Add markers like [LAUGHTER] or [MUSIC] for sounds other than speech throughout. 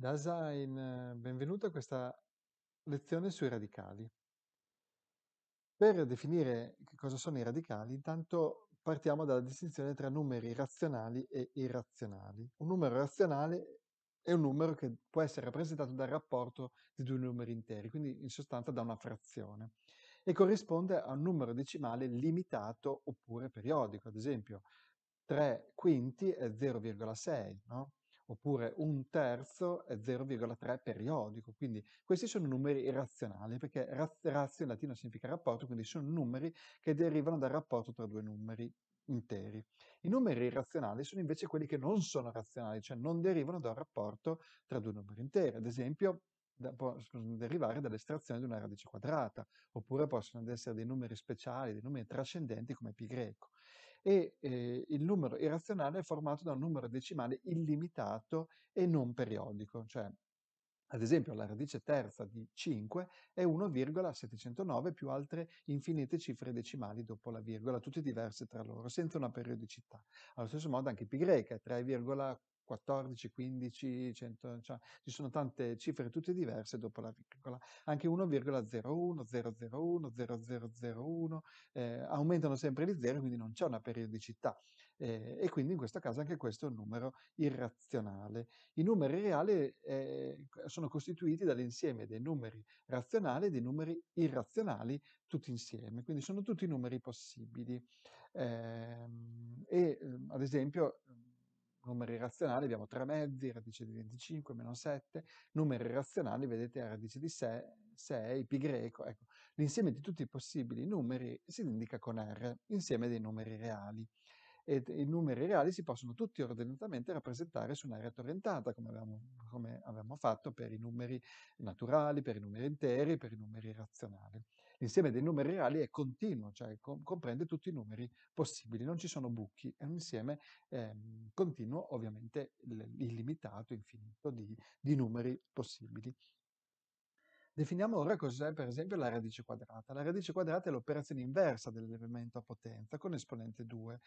Dasein, benvenuto a questa lezione sui radicali. Per definire che cosa sono i radicali, intanto partiamo dalla distinzione tra numeri razionali e irrazionali. Un numero razionale è un numero che può essere rappresentato dal rapporto di due numeri interi, quindi in sostanza da una frazione, e corrisponde a un numero decimale limitato oppure periodico, ad esempio 3 quinti è 0,6, no? oppure un terzo è 0,3 periodico. Quindi questi sono numeri razionali, perché raz razio in latino significa rapporto, quindi sono numeri che derivano dal rapporto tra due numeri interi. I numeri razionali sono invece quelli che non sono razionali, cioè non derivano da un rapporto tra due numeri interi. Ad esempio, da, possono derivare dall'estrazione di una radice quadrata, oppure possono essere dei numeri speciali, dei numeri trascendenti come pi greco e eh, il numero irrazionale è formato da un numero decimale illimitato e non periodico, cioè ad esempio la radice terza di 5 è 1,709 più altre infinite cifre decimali dopo la virgola, tutte diverse tra loro, senza una periodicità. Allo stesso modo anche pi greca è 3,4 14, 15, 100, cioè, ci sono tante cifre tutte diverse dopo la virgola, anche 1,01, 001, 0001, eh, aumentano sempre di zero, quindi non c'è una periodicità eh, e quindi in questo caso anche questo è un numero irrazionale. I numeri reali eh, sono costituiti dall'insieme dei numeri razionali e dei numeri irrazionali tutti insieme, quindi sono tutti numeri possibili. Ehm, e ehm, ad esempio numeri razionali abbiamo 3 mezzi, radice di 25, meno 7, numeri razionali vedete a radice di 6, 6 pi greco, ecco, l'insieme di tutti i possibili numeri si indica con R, insieme dei numeri reali. E i numeri reali si possono tutti ordinatamente rappresentare su un'area torrentata, come abbiamo, come abbiamo fatto per i numeri naturali, per i numeri interi, per i numeri razionali. L'insieme dei numeri reali è continuo, cioè com comprende tutti i numeri possibili, non ci sono buchi, è un insieme eh, continuo, ovviamente illimitato, infinito di, di numeri possibili. Definiamo ora cos'è per esempio la radice quadrata. La radice quadrata è l'operazione inversa dell'elemento a potenza con esponente 2.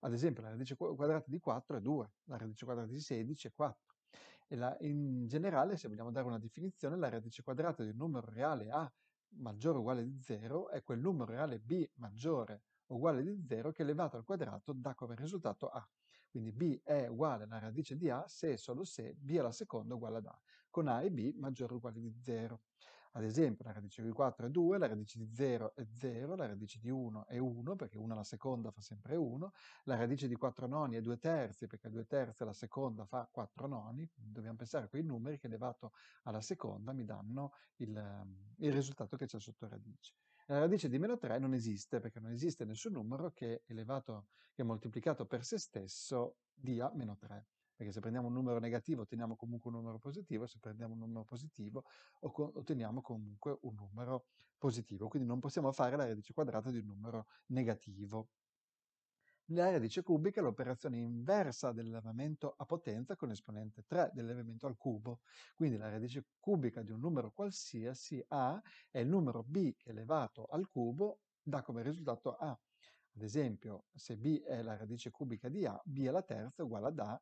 Ad esempio la radice quadrata di 4 è 2, la radice quadrata di 16 è 4. La, in generale, se vogliamo dare una definizione, la radice quadrata di un numero reale A maggiore o uguale di 0 è quel numero reale b maggiore o uguale di 0 che elevato al quadrato dà come risultato a. Quindi b è uguale alla radice di a se e solo se b alla seconda uguale ad a, con a e b maggiore o uguale di 0. Ad esempio la radice di 4 è 2, la radice di 0 è 0, la radice di 1 è 1, perché 1 alla seconda fa sempre 1, la radice di 4 noni è 2 terzi, perché 2 terzi alla seconda fa 4 noni, dobbiamo pensare a quei numeri che elevato alla seconda mi danno il, ehm, il risultato che c'è sotto radice. La radice di meno 3 non esiste, perché non esiste nessun numero che elevato, che moltiplicato per se stesso dia meno 3 perché se prendiamo un numero negativo otteniamo comunque un numero positivo, se prendiamo un numero positivo otteniamo comunque un numero positivo, quindi non possiamo fare la radice quadrata di un numero negativo. La radice cubica è l'operazione inversa dell'elevamento a potenza con esponente 3 dell'elevamento al cubo. Quindi la radice cubica di un numero qualsiasi A è il numero B che elevato al cubo dà come risultato A. Ad esempio, se b è la radice cubica di a, b è la terza uguale ad a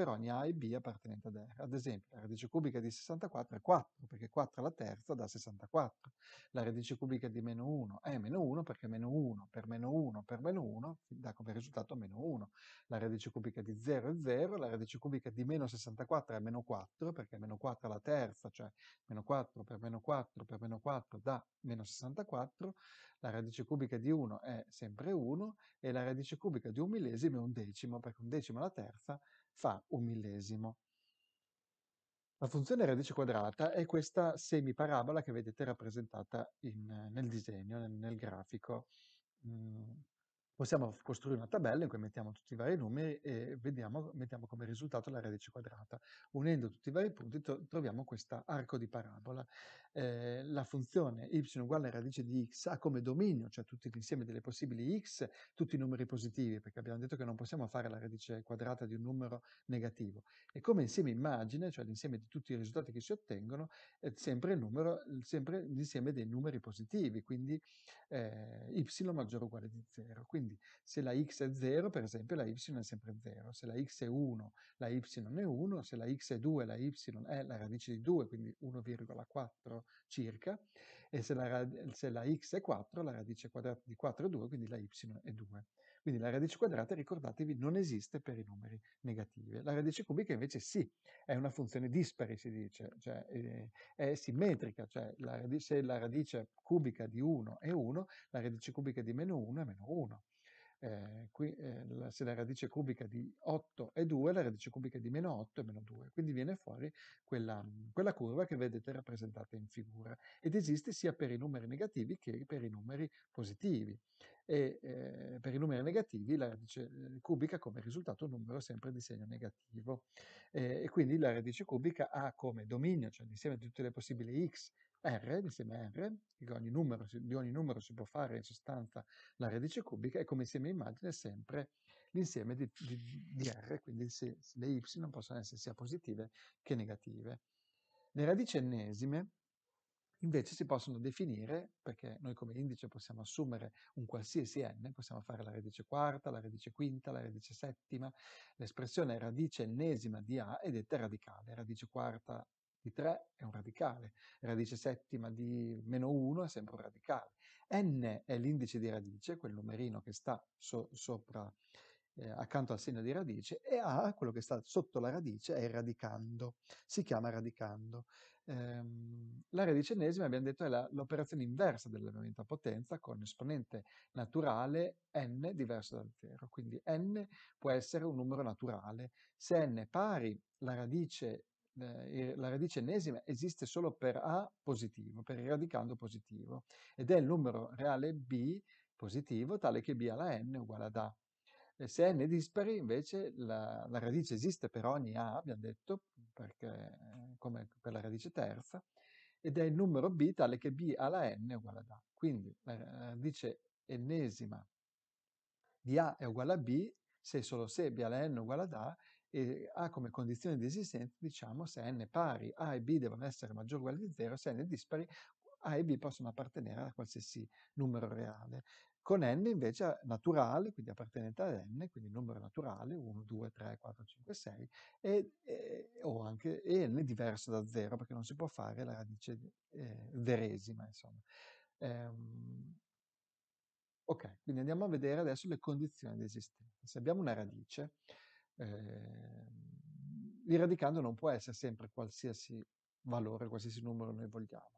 per ogni A e B appartenente ad R. Ad esempio, la radice cubica di 64 è 4, perché 4 alla terza dà 64. La radice cubica di meno 1 è meno 1, perché meno 1 per meno 1 per meno 1 dà come risultato meno 1. La radice cubica di 0 è 0, la radice cubica di meno 64 è meno 4, perché meno 4 alla terza, cioè meno 4 per meno 4 per meno 4 dà meno 64. La radice cubica di 1 è sempre 1 e la radice cubica di un millesimo è un decimo, perché un decimo alla terza fa un millesimo. La funzione radice quadrata è questa semiparabola che vedete rappresentata in, nel disegno, nel, nel grafico mhmm, possiamo costruire una tabella in cui mettiamo tutti i vari numeri e vediamo, mettiamo come risultato la radice quadrata. Unendo tutti i vari punti troviamo questo arco di parabola. Eh, la funzione y uguale alla radice di x ha come dominio, cioè tutto l'insieme delle possibili x, tutti i numeri positivi, perché abbiamo detto che non possiamo fare la radice quadrata di un numero negativo. E come insieme immagine, cioè l'insieme di tutti i risultati che si ottengono, è eh, sempre, numero, sempre l'insieme dei numeri positivi, quindi eh, y maggiore o uguale di 0. Quindi quindi se la x è 0, per esempio, la y è sempre 0. Se la x è 1, la y è 1. Se la x è 2, la y è la radice di 2, quindi 1,4 circa. E se la, se la, x è 4, la radice quadrata di 4 è 2, quindi la y è 2. Quindi la radice quadrata, ricordatevi, non esiste per i numeri negativi. La radice cubica invece sì, è una funzione dispari, si dice, cioè eh, è simmetrica, cioè la radice, se la radice cubica di 1 è 1, la radice cubica di meno 1 è meno 1 eh, qui eh, se la radice cubica di 8 è 2, la radice cubica di meno 8 è meno 2, quindi viene fuori quella, quella curva che vedete rappresentata in figura ed esiste sia per i numeri negativi che per i numeri positivi e eh, per i numeri negativi la radice eh, cubica come risultato un numero sempre di segno negativo eh, e quindi la radice cubica ha come dominio, cioè l'insieme di tutte le possibili x R, insieme R, di ogni, numero, di ogni numero si può fare in sostanza la radice cubica, e come insieme immagine sempre l'insieme di, di, di R, quindi se, le Y possono essere sia positive che negative. Le radici ennesime invece si possono definire, perché noi come indice possiamo assumere un qualsiasi n, possiamo fare la radice quarta, la radice quinta, la radice settima, l'espressione radice ennesima di A è detta radicale, radice quarta di 3 è un radicale, radice settima di meno 1 è sempre un radicale, n è l'indice di radice, quel numerino che sta so sopra, eh, accanto al segno di radice, e a, quello che sta sotto la radice, è il radicando, si chiama radicando. Ehm, la radice ennesima, abbiamo detto, è l'operazione inversa dell'elevamento a potenza con esponente naturale n diverso dal 0, quindi n può essere un numero naturale, se n è pari la radice eh, la radice ennesima esiste solo per A positivo, per il radicando positivo, ed è il numero reale B positivo tale che B alla n uguale ad A. E eh, se n è dispari, invece, la, la, radice esiste per ogni A, abbiamo detto, perché, eh, come per la radice terza, ed è il numero B tale che B alla n è uguale ad A. Quindi la radice ennesima di A è uguale a B se e solo se B alla n è uguale ad A e ha come condizione di esistenza, diciamo, se n pari, a e b devono essere maggiori o uguali di 0, se n dispari, a e b possono appartenere a qualsiasi numero reale. Con n invece naturale, quindi appartenente ad n, quindi numero naturale, 1, 2, 3, 4, 5, 6, e, e, o anche e n diverso da 0, perché non si può fare la radice eh, veresima, insomma. Ehm, ok, quindi andiamo a vedere adesso le condizioni di esistenza. Se abbiamo una radice, eh, l'irradicando non può essere sempre qualsiasi valore, qualsiasi numero noi vogliamo.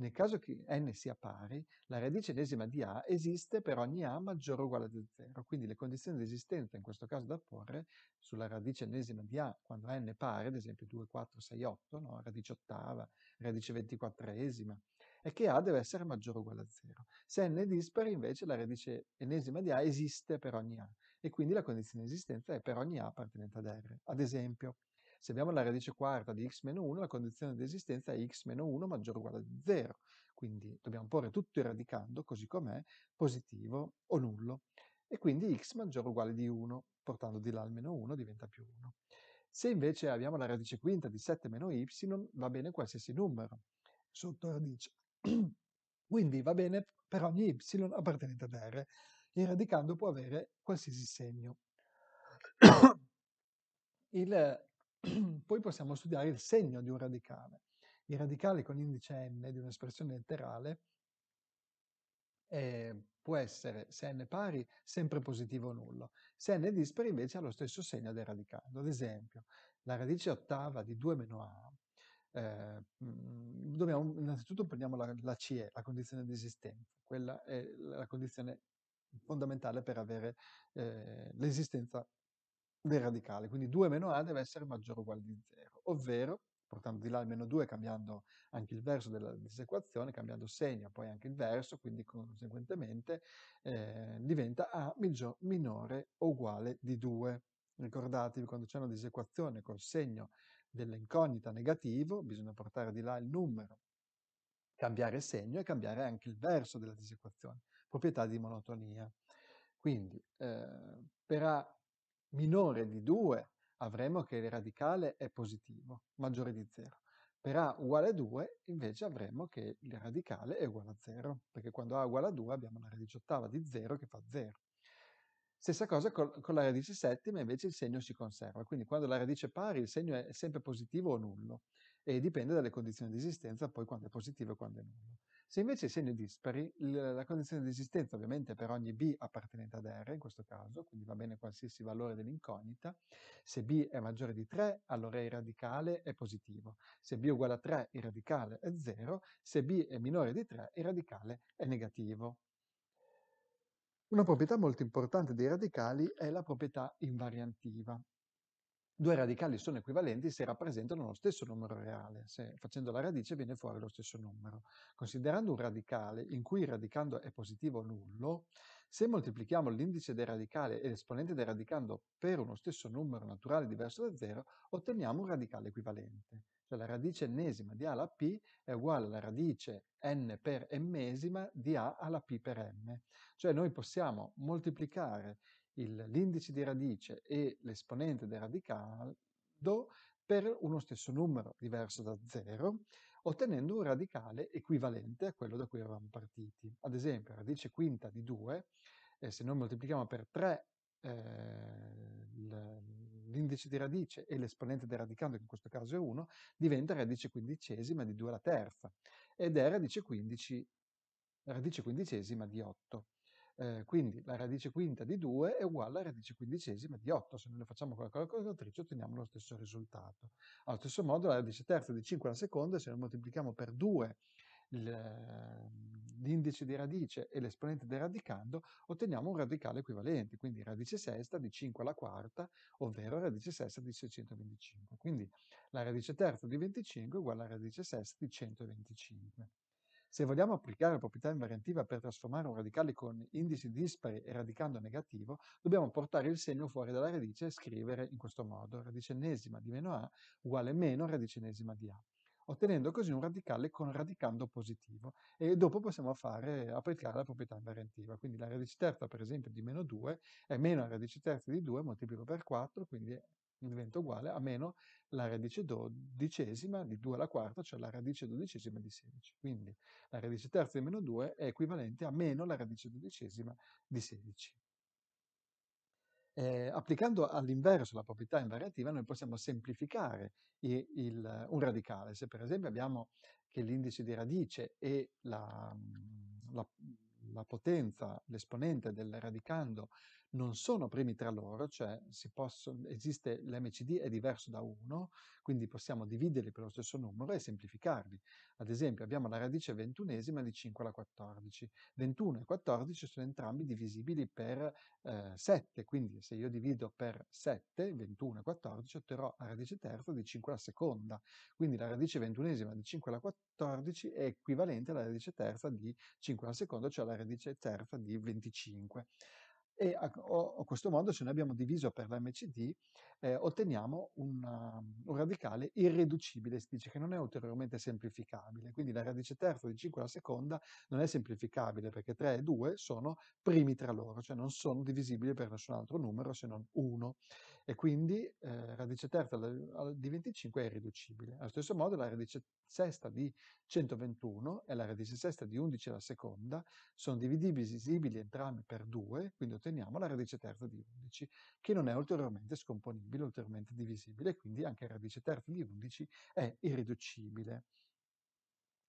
Nel caso che n sia pari, la radice enesima di a esiste per ogni a maggiore o uguale a 0, quindi le condizioni di esistenza, in questo caso da porre, sulla radice enesima di a, quando n è pari, ad esempio 2, 4, 6, 8, no? radice ottava, radice ventiquattresima, è che a deve essere maggiore o uguale a 0. Se n è dispari, invece, la radice enesima di a esiste per ogni a, e quindi la condizione di esistenza è per ogni A appartenente ad R. Ad esempio, se abbiamo la radice quarta di x meno 1, la condizione di esistenza è x meno 1 maggiore o uguale a 0, quindi dobbiamo porre tutto il radicando, così com'è, positivo o nullo, e quindi x maggiore o uguale di 1, portando di là il meno 1 diventa più 1. Se invece abbiamo la radice quinta di 7 meno y, va bene qualsiasi numero sotto radice. [CLEARS THROAT] quindi va bene per ogni y appartenente ad R il radicando può avere qualsiasi segno. il, [CLEARS THROAT] poi possiamo studiare il segno di un radicale. Il radicale con indice n di un'espressione letterale eh, può essere, se n pari, sempre positivo o nullo. Se n dispari invece ha lo stesso segno del radicando. Ad esempio, la radice ottava di 2 meno a, eh, mm, dobbiamo, innanzitutto prendiamo la, la CE, la condizione di esistenza, quella è la condizione fondamentale per avere eh, l'esistenza del radicale. Quindi 2 meno a deve essere maggiore o uguale di 0, ovvero, portando di là il meno 2, cambiando anche il verso della disequazione, cambiando segno, poi anche il verso, quindi conseguentemente eh, diventa a minore o uguale di 2. Ricordatevi, quando c'è una disequazione col segno dell'incognita negativo, bisogna portare di là il numero, cambiare segno e cambiare anche il verso della disequazione proprietà di monotonia. Quindi eh, per A minore di 2 avremo che il radicale è positivo, maggiore di 0. Per A uguale a 2 invece avremo che il radicale è uguale a 0, perché quando A è uguale a 2 abbiamo una radice ottava di 0 che fa 0. Stessa cosa con, con la radice settima, invece il segno si conserva, quindi quando la radice è pari il segno è sempre positivo o nullo e dipende dalle condizioni di esistenza poi quando è positivo e quando è nullo. Se invece segno dispari, la condizione di esistenza ovviamente per ogni b appartenente ad R, in questo caso, quindi va bene qualsiasi valore dell'incognita, se b è maggiore di 3 allora il radicale è positivo, se b è uguale a 3 il radicale è 0, se b è minore di 3 il radicale è negativo. Una proprietà molto importante dei radicali è la proprietà invariantiva due radicali sono equivalenti se rappresentano lo stesso numero reale, se facendo la radice viene fuori lo stesso numero. Considerando un radicale in cui il radicando è positivo o nullo, se moltiplichiamo l'indice del radicale e l'esponente del radicando per uno stesso numero naturale diverso da zero, otteniamo un radicale equivalente. Cioè la radice ennesima di a alla p è uguale alla radice n per ennesima di a alla p per m. Cioè noi possiamo moltiplicare l'indice di radice e l'esponente del radicando per uno stesso numero diverso da 0, ottenendo un radicale equivalente a quello da cui eravamo partiti. Ad esempio, radice quinta di 2, eh, se noi moltiplichiamo per 3 eh, l'indice di radice e l'esponente del radicando, che in questo caso è 1, diventa radice quindicesima di 2 alla terza, ed è radice, 15, radice quindicesima di 8. Eh, quindi la radice quinta di 2 è uguale alla radice quindicesima di 8. Se noi lo facciamo con la calcolatrice otteniamo lo stesso risultato. Allo stesso modo la radice terza di 5 alla seconda, se noi moltiplichiamo per 2 ehm, l'indice di radice e l'esponente del radicando, otteniamo un radicale equivalente, quindi radice sesta di 5 alla quarta, ovvero radice sesta di 625. Quindi la radice terza di 25 è uguale alla radice sesta di 125. Se vogliamo applicare la proprietà invariantiva per trasformare un radicale con indici dispari e radicando negativo, dobbiamo portare il segno fuori dalla radice e scrivere in questo modo radice ennesima di meno a uguale meno radice ennesima di a ottenendo così un radicale con radicando positivo e dopo possiamo fare, applicare la proprietà invariantiva. Quindi la radice terza per esempio di meno 2 è meno la radice terza di 2 moltiplico per 4, quindi diventa uguale a meno la radice dodicesima di 2 alla quarta, cioè la radice dodicesima di 16. Quindi la radice terza di meno 2 è equivalente a meno la radice dodicesima di 16. Eh, applicando all'inverso la proprietà invariativa noi possiamo semplificare il, il, un radicale. Se per esempio abbiamo che l'indice di radice e la, la la potenza, l'esponente del radicando non sono primi tra loro, cioè possono, esiste l'MCD è diverso da 1, quindi possiamo dividerli per lo stesso numero e semplificarli. Ad esempio abbiamo la radice ventunesima di 5 alla 14. 21 e 14 sono entrambi divisibili per eh, 7, quindi se io divido per 7, 21 e 14, otterrò la radice terza di 5 alla seconda. Quindi la radice ventunesima di 5 alla 14 14 è equivalente alla radice terza di 5 al secondo, cioè alla radice terza di 25. E a, a questo modo, se noi abbiamo diviso per l'MCD, eh, otteniamo una, un radicale irreducibile, si dice che non è ulteriormente semplificabile. Quindi la radice terza di 5 alla seconda non è semplificabile perché 3 e 2 sono primi tra loro, cioè non sono divisibili per nessun altro numero se non 1 e quindi eh, radice terza di 25 è irriducibile. Allo stesso modo la radice sesta di 121 e la radice sesta di 11 alla seconda sono dividibili entrambi per 2, quindi otteniamo la radice terza di 11, che non è ulteriormente scomponibile, ulteriormente divisibile, quindi anche la radice terza di 11 è irriducibile.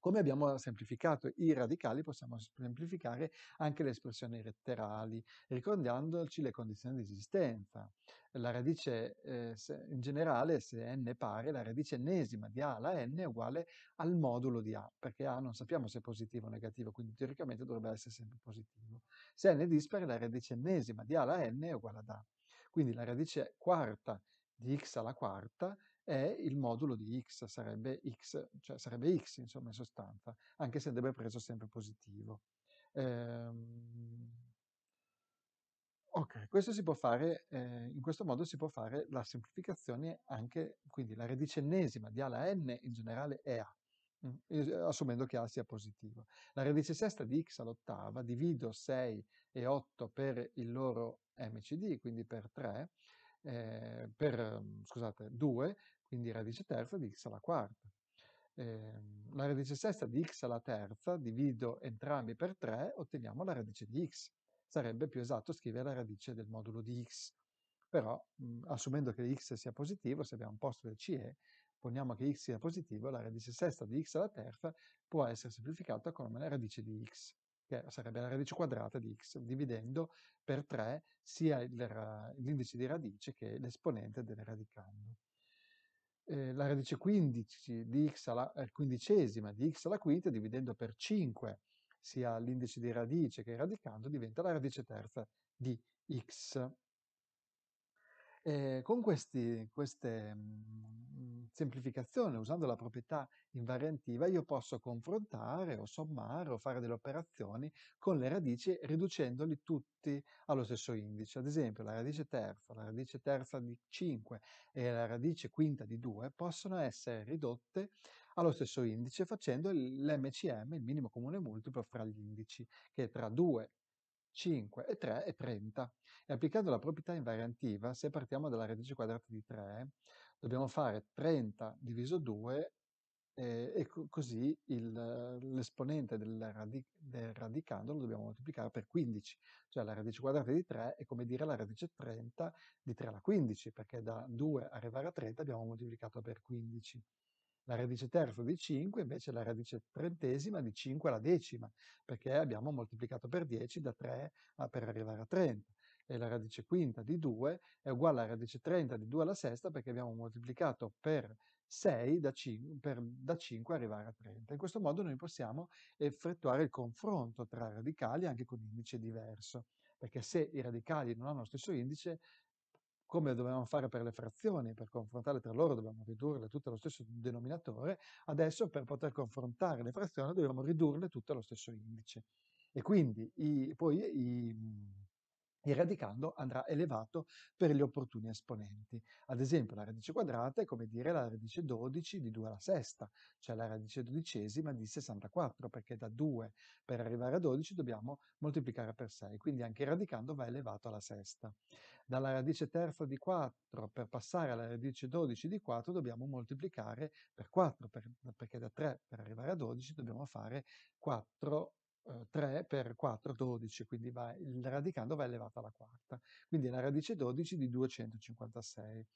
Come abbiamo semplificato i radicali, possiamo semplificare anche le espressioni letterali, ricordandoci le condizioni di esistenza. La radice, eh, in generale, se n è pari, la radice ennesima di a alla n è uguale al modulo di a, perché a non sappiamo se è positivo o negativo, quindi teoricamente dovrebbe essere sempre positivo. Se n è dispare, la radice ennesima di a alla n è uguale ad a. Quindi la radice quarta di x alla quarta è il modulo di x, sarebbe x, cioè sarebbe x insomma in sostanza, anche se andrebbe preso sempre positivo. Ehm, ok, questo si può fare, eh, in questo modo si può fare la semplificazione anche, quindi la radicennesima di a ala n in generale è a, mm, assumendo che A sia positivo. La radice sesta di x all'ottava divido 6 e 8 per il loro MCD, quindi per 3, eh, per, mm, scusate, 2, quindi radice terza di x alla quarta. Eh, la radice sesta di x alla terza, divido entrambi per 3, otteniamo la radice di x. Sarebbe più esatto scrivere la radice del modulo di x. Però, mh, mm, assumendo che x sia positivo, se abbiamo un posto del CE, poniamo che x sia positivo, la radice sesta di x alla terza può essere semplificata come la radice di x che sarebbe la radice quadrata di x, dividendo per 3 sia l'indice di radice che l'esponente del radicando. Eh, la radice 15 di x alla eh, quindicesima di x alla quinta, dividendo per 5 sia l'indice di radice che il radicando, diventa la radice terza di x. Eh, con questi, queste, mm, semplificazione, usando la proprietà invariantiva, io posso confrontare o sommare o fare delle operazioni con le radici riducendoli tutti allo stesso indice. Ad esempio la radice terza, la radice terza di 5 e la radice quinta di 2 possono essere ridotte allo stesso indice facendo l'MCM, il minimo comune multiplo fra gli indici, che è tra 2 5 e 3 e 30. E applicando la proprietà invariantiva, se partiamo dalla radice quadrata di 3, dobbiamo fare 30 diviso 2 eh, e co così l'esponente del, radic del, radicando lo dobbiamo moltiplicare per 15, cioè la radice quadrata di 3 è come dire la radice 30 di 3 alla 15, perché da 2 arrivare a 30 abbiamo moltiplicato per 15. La radice terza di 5 invece è la radice trentesima di 5 alla decima, perché abbiamo moltiplicato per 10 da 3 a, per arrivare a 30 e la radice quinta di 2 è uguale alla radice 30 di 2 alla sesta perché abbiamo moltiplicato per 6 da 5, per, da 5 arrivare a 30. In questo modo noi possiamo effettuare il confronto tra radicali anche con indice diverso, perché se i radicali non hanno lo stesso indice, come dovevamo fare per le frazioni, per confrontarle tra loro dobbiamo ridurle tutte allo stesso denominatore, adesso per poter confrontare le frazioni dobbiamo ridurle tutte allo stesso indice. E quindi i, poi i mhmm, il radicando andrà elevato per gli opportuni esponenti. Ad esempio la radice quadrata è come dire la radice 12 di 2 alla sesta, cioè la radice dodicesima di 64, perché da 2 per arrivare a 12 dobbiamo moltiplicare per 6, quindi anche il radicando va elevato alla sesta. Dalla radice terza di 4 per passare alla radice 12 di 4 dobbiamo moltiplicare per 4, per, perché da 3 per arrivare a 12 dobbiamo fare 4 3 uhm, per 4, 12, quindi va, il radicando va elevato alla quarta, quindi la radice 12 di 256.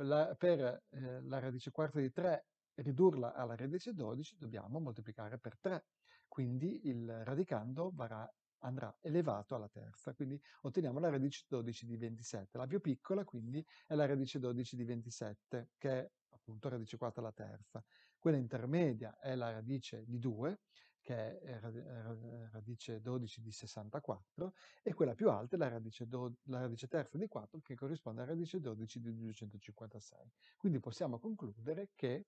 La, per eh, la radice quarta di 3 ridurla alla radice 12 dobbiamo moltiplicare per 3, quindi il radicando varrà, andrà elevato alla terza, quindi otteniamo la radice 12 di 27. La più piccola quindi è la radice 12 di 27, che è appunto radice 4 alla terza. Quella intermedia è la radice di 2 che è eh, radice 12 di 64, e quella più alta è la radice, la radice terza di 4, che corrisponde alla radice 12 di 256. Quindi possiamo concludere che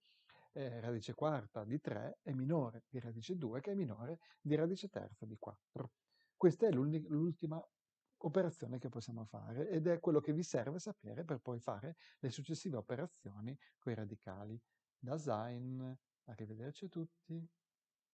eh, radice quarta di 3 è minore di radice 2, che è minore di radice terza di 4. Questa è l'ultima operazione che possiamo fare ed è quello che vi serve sapere per poi fare le successive operazioni con i radicali. Da Design, arrivederci a tutti.